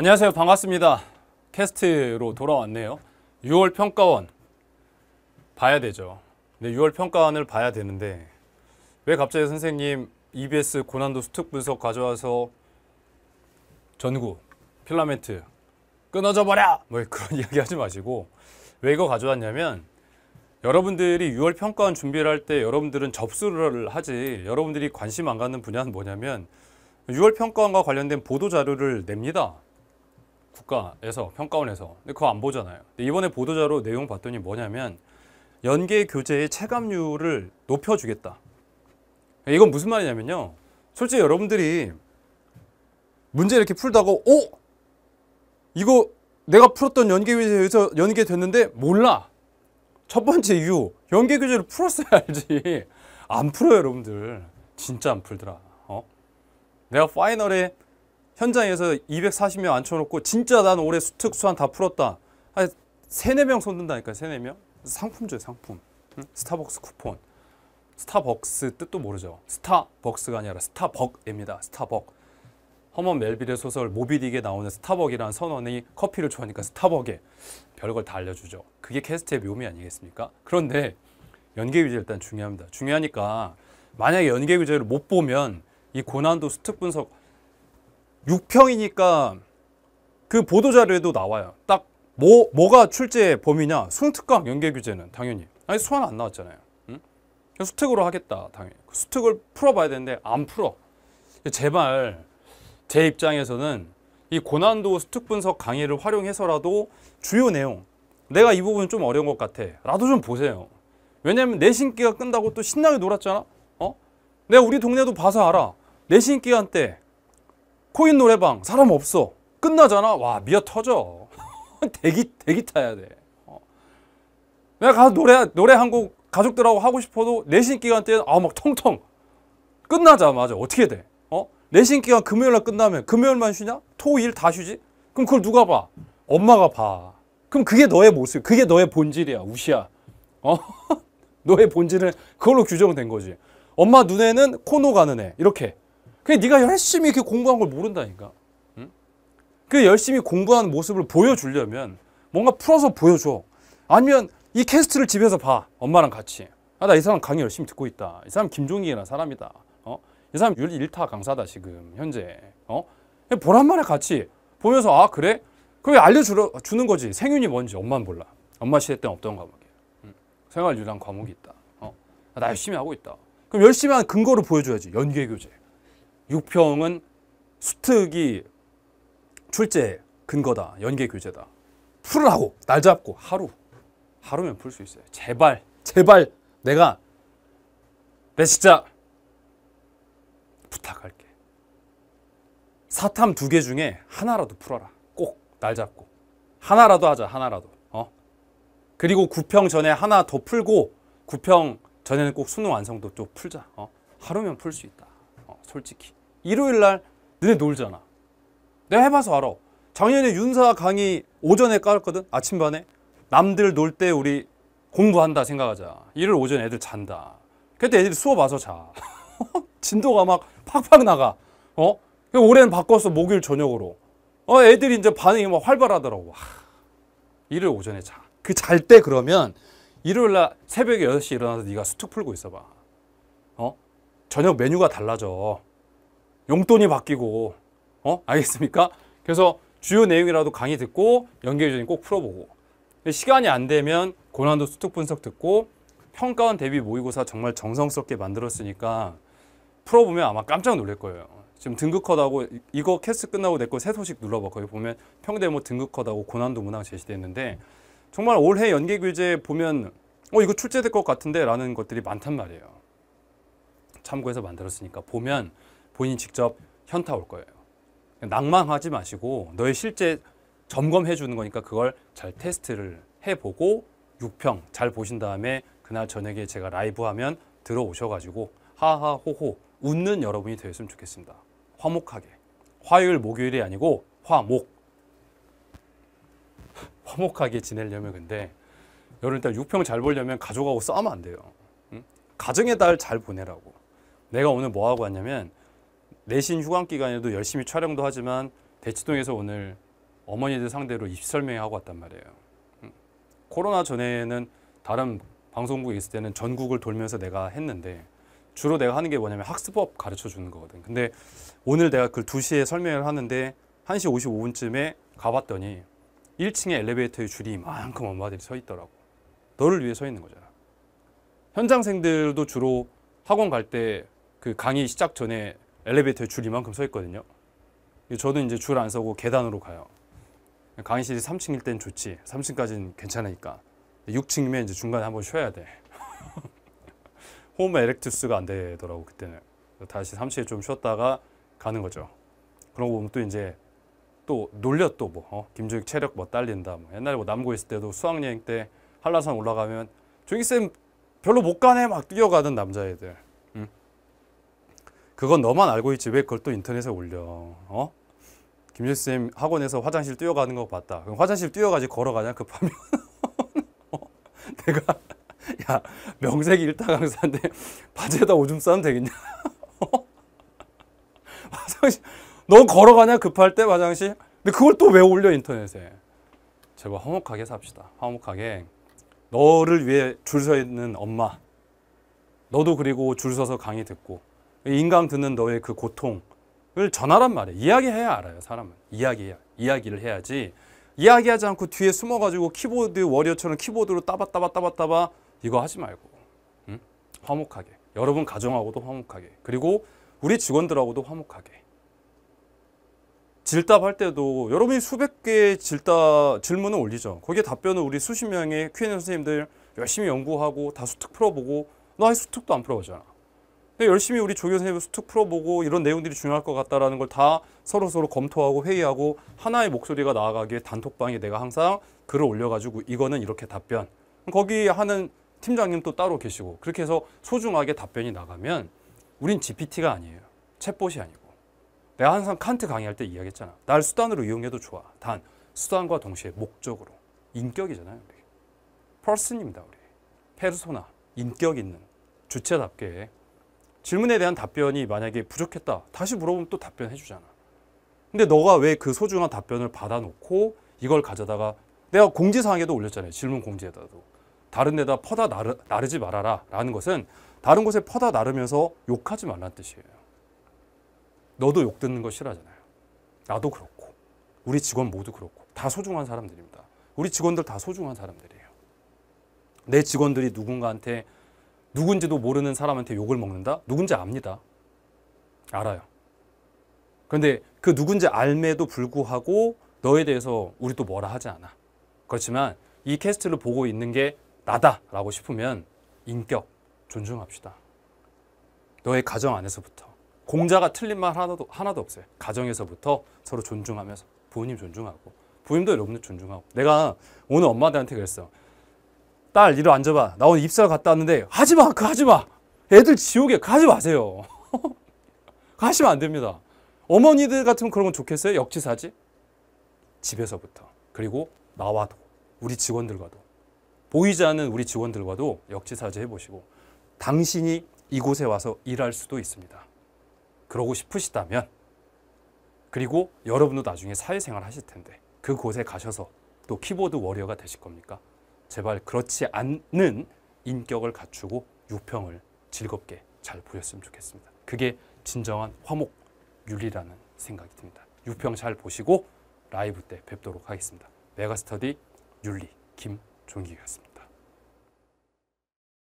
안녕하세요. 반갑습니다. 캐스트로 돌아왔네요. 6월 평가원 봐야 되죠. 근 6월 평가원을 봐야 되는데 왜 갑자기 선생님 EBS 고난도 수특 분석 가져와서 전구, 필라멘트 끊어져 버려! 뭐 그런 이야기 하지 마시고 왜 이거 가져왔냐면 여러분들이 6월 평가원 준비를 할 때 여러분들은 접수를 하지 여러분들이 관심 안 갖는 분야는 뭐냐면 6월 평가원과 관련된 보도 자료를 냅니다. 국가에서 평가원에서 근데 그거 안 보잖아요. 근데 이번에 보도자료 내용 봤더니 뭐냐면 연계 교재의 체감률을 높여주겠다. 그러니까 이건 무슨 말이냐면요. 솔직히 여러분들이 문제 이렇게 풀다가 오 어? 이거 내가 풀었던 연계 교재에서 연계 됐는데 몰라. 첫 번째 이유 연계 교재를 풀었어야 알지. 안 풀어요 여러분들. 진짜 안 풀더라. 어? 내가 파이널에 현장에서 240명 앉혀놓고 진짜 난 올해 수특수한 다 풀었다. 한 아, 세네 명 손든다니까 3, 4 명. 상품죠 상품. 응? 스타벅스 쿠폰. 스타벅스 뜻도 모르죠. 스타벅스가 아니라 스타벅입니다. 스타벅. 허먼 멜빌의 소설 모비딕에 나오는 스타벅이라는 선언이 커피를 좋아하니까 스타벅에 별걸 다 알려주죠. 그게 캐스트의 묘미 아니겠습니까? 그런데 연계 규제 일단 중요합니다. 중요하니까 만약에 연계 규제를 못 보면 이 고난도 수특 분석 6평이니까 그 보도자료에도 나와요. 딱 뭐, 뭐가 출제 범위냐? 승특강 연계규제는 당연히. 아니, 수환 안 나왔잖아요. 응? 수특으로 하겠다, 당연히. 그 수특을 풀어봐야 되는데 안 풀어. 제발 제 입장에서는 이 고난도 수특 분석 강의를 활용해서라도 주요 내용, 내가 이 부분 좀 어려운 것 같아. 라도 좀 보세요. 왜냐면 내신기가 끈다고 또 신나게 놀았잖아? 어? 내가 우리 동네도 봐서 알아. 내신기간 때 코인 노래방 사람 없어 끝나잖아 와 미어 터져 대기 대기 타야 돼 어. 내가 가서 노래 노래 한 곡 가족들하고 하고 싶어도 내신 기간 때는 아막 텅텅 끝나자마자 어떻게 돼 어? 내신 기간 금요일날 끝나면 금요일만 쉬냐 토일 다 쉬지 그럼 그걸 누가 봐 엄마가 봐 그럼 그게 너의 모습 그게 너의 본질이야 우시야 어? 너의 본질은 그걸로 규정된 거지 엄마 눈에는 코노 가는 애 이렇게 그냥 네가 열심히 이렇게 공부한 걸 모른다니까. 응? 그 열심히 공부한 모습을 보여주려면 뭔가 풀어서 보여줘. 아니면 이 캐스트를 집에서 봐. 엄마랑 같이. 아, 나 이 사람 강의 열심히 듣고 있다. 이 사람 김종기라는 사람이다. 어? 이 사람 일타 강사다, 지금, 현재. 어? 보란 말에 같이 보면서, 아, 그래? 그게 알려주는 거지. 생윤이 뭔지 엄마는 몰라. 엄마 시대 때 없던 과목이야. 응. 생활유랑 과목이 있다. 어? 나 열심히 하고 있다. 그럼 열심히 한 근거를 보여줘야지. 연계 교재. 6평은 수특이 출제 근거다. 연계 교재다. 풀으라고 날 잡고 하루 하루면 풀 수 있어요. 제발 제발 내가 내 진짜 부탁할게. 사탐 두 개 중에 하나라도 풀어라. 꼭 날 잡고 하나라도 하자. 하나라도. 어? 그리고 9평 전에 하나 더 풀고 9평 전에는 꼭 수능 완성도 좀 풀자. 어? 하루면 풀 수 있다. 어, 솔직히. 일요일 날 너네 놀잖아. 내가 해봐서 알아. 작년에 윤사 강의 오전에 깔았거든. 아침반에. 남들 놀 때 우리 공부한다 생각하자. 일요일 오전 애들 잔다. 그때 애들이 수업 와서 자. 진도가 막 팍팍 나가. 어? 올해는 바꿨어. 목요일 저녁으로. 어, 애들이 이제 반응이 막 활발하더라고. 와. 일요일 오전에 자. 그 잘 때 그러면 일요일 날 새벽에 6시 일어나서 네가 수특 풀고 있어봐. 어? 저녁 메뉴가 달라져. 용돈이 바뀌고 어 알겠습니까? 그래서 주요 내용이라도 강의 듣고 연계 교정이꼭 풀어보고 시간이 안 되면 고난도 수특 분석 듣고 평가원 대비 모의고사 정말 정성스럽게 만들었으니까 풀어보면 아마 깜짝 놀랄 거예요. 지금 등급컷하고 이거 캐스 끝나고 내거새 소식 눌러봐. 요 보면 평대모 등급컷하고 고난도 문항 제시됐는데 정말 올해 연계 교재 보면 어 이거 출제될 것 같은데 라는 것들이 많단 말이에요. 참고해서 만들었으니까 보면 본인이 직접 현타 올 거예요. 낭망하지 마시고 너의 실제 점검해 주는 거니까 그걸 잘 테스트를 해보고 6평 잘 보신 다음에 그날 저녁에 제가 라이브 하면 들어오셔가지고 하하호호 웃는 여러분이 되었으면 좋겠습니다. 화목하게. 화요일, 목요일이 아니고 화목. 화목하게 지내려면 근데 여름분 일단 6평 잘 보려면 가족하고 싸우면 안 돼요. 응? 가정의 달 잘 보내라고. 내가 오늘 뭐하고 왔냐면 내신 휴강 기간에도 열심히 촬영도 하지만 대치동에서 오늘 어머니들 상대로 입설명회하고 왔단 말이에요. 음. 코로나 전에는 다른 방송국에 있을 때는 전국을 돌면서 내가 했는데 주로 내가 하는 게 뭐냐면 학습법 가르쳐 주는 거거든. 근데 오늘 내가 그 2시에 설명을 하는데 1시 55분쯤에 가봤더니 1층에 엘리베이터에 줄이 이만큼 엄마들이 서 있더라고. 너를 위해 서 있는 거잖아. 현장생들도 주로 학원 갈 때 그 강의 시작 전에 엘리베이터에 줄 이만큼 서 있거든요. 저도 이제 줄 안 서고 계단으로 가요. 강의실이 3층일 땐 좋지. 3층까지는 괜찮으니까. 6층이면 이제 중간에 한번 쉬어야 돼. 호모 에렉투스가 안 되더라고 그때는. 다시 3층에 좀 쉬었다가 가는 거죠. 그러고 보면 또 이제 또 놀려 또 뭐. 어? 김주익 체력 뭐 딸린다. 뭐. 옛날에 뭐 남고 있을 때도 수학여행 때 한라산 올라가면 조익쌤 별로 못 가네 막 뛰어가던 남자애들. 그건 너만 알고 있지 왜 그걸 또 인터넷에 올려 어? 김준쌤 학원에서 화장실 뛰어가는 거 봤다 그럼 화장실 뛰어가지 걸어가냐 급하면 그 어? 내가 야 명색이 일타 강사인데 바지에다 오줌 싸면 되겠냐 어? 화장실 너 걸어가냐 급할 때 화장실 근데 그걸 또 왜 올려 인터넷에 제발 화목하게 삽시다 화목하게 너를 위해 줄 서 있는 엄마 너도 그리고 줄 서서 강의 듣고 인강 듣는 너의 그 고통을 전하란 말이에요. 이야기해야 알아요, 사람은. 이야기해야, 이야기를 해야지. 이야기하지 않고 뒤에 숨어가지고 키보드 워리어처럼 키보드로 따바따바 따바따바 이거 하지 말고 응? 화목하게 여러분 가정하고도 화목하게 그리고 우리 직원들하고도 화목하게 질답할 때도 여러분이 수백 개의 질답 질문을 올리죠 거기에 답변을 우리 수십 명의 Q&A 선생님들 열심히 연구하고 다 수특 풀어보고 너아 수특도 안 풀어보잖아 열심히 우리 조교선생님 수특 풀어보고 이런 내용들이 중요할 것 같다라는 걸 다 서로서로 검토하고 회의하고 하나의 목소리가 나아가기에 단톡방에 내가 항상 글을 올려가지고 이거는 이렇게 답변 거기 하는 팀장님 또 따로 계시고 그렇게 해서 소중하게 답변이 나가면 우린 GPT가 아니에요. 챗봇이 아니고 내가 항상 칸트 강의할 때 이야기했잖아. 날 수단으로 이용해도 좋아. 단 수단과 동시에 목적으로 인격이잖아요. 우리. 퍼슨입니다. 우리. 페르소나 인격 있는 주체답게 질문에 대한 답변이 만약에 부족했다. 다시 물어보면 또 답변해 주잖아. 근데 너가 왜 그 소중한 답변을 받아놓고 이걸 가져다가 내가 공지사항에도 올렸잖아요. 질문 공지에다도. 다른 데다 퍼다 나르, 지 말아라 라는 것은 다른 곳에 퍼다 나르면서 욕하지 말란 뜻이에요. 너도 욕 듣는 거 싫어하잖아요. 나도 그렇고 우리 직원 모두 그렇고 다 소중한 사람들입니다. 우리 직원들 다 소중한 사람들이에요. 내 직원들이 누군가한테 누군지도 모르는 사람한테 욕을 먹는다? 누군지 압니다. 알아요. 그런데 그 누군지 알매도 불구하고 너에 대해서 우리 도 뭐라 하지 않아. 그렇지만 이 캐스트를 보고 있는 게 나다라고 싶으면 인격 존중합시다. 너의 가정 안에서부터 공자가 틀린 말 하나도 하나도 없어요. 가정에서부터 서로 존중하면서 부모님 존중하고 부모님도 여러분들 존중하고 내가 오늘 엄마들한테 그랬어. 딸 이리 앉아봐. 나 오늘 입사 갔다 왔는데 하지마 그 하지마. 애들 지옥에 가지 마세요. 가시면 안 됩니다. 어머니들 같으면 그런 건 좋겠어요? 역지사지? 집에서부터 그리고 나와도 우리 직원들과도 보이지 않는 우리 직원들과도 역지사지 해보시고 당신이 이곳에 와서 일할 수도 있습니다. 그러고 싶으시다면 그리고 여러분도 나중에 사회생활 하실 텐데 그곳에 가셔서 또 키보드 워리어가 되실 겁니까? 제발 그렇지 않는 인격을 갖추고 유평을 즐겁게 잘 보였으면 좋겠습니다. 그게 진정한 화목 윤리라는 생각이 듭니다. 유평 잘 보시고 라이브 때 뵙도록 하겠습니다. 메가스터디 윤리 김종기였습니다.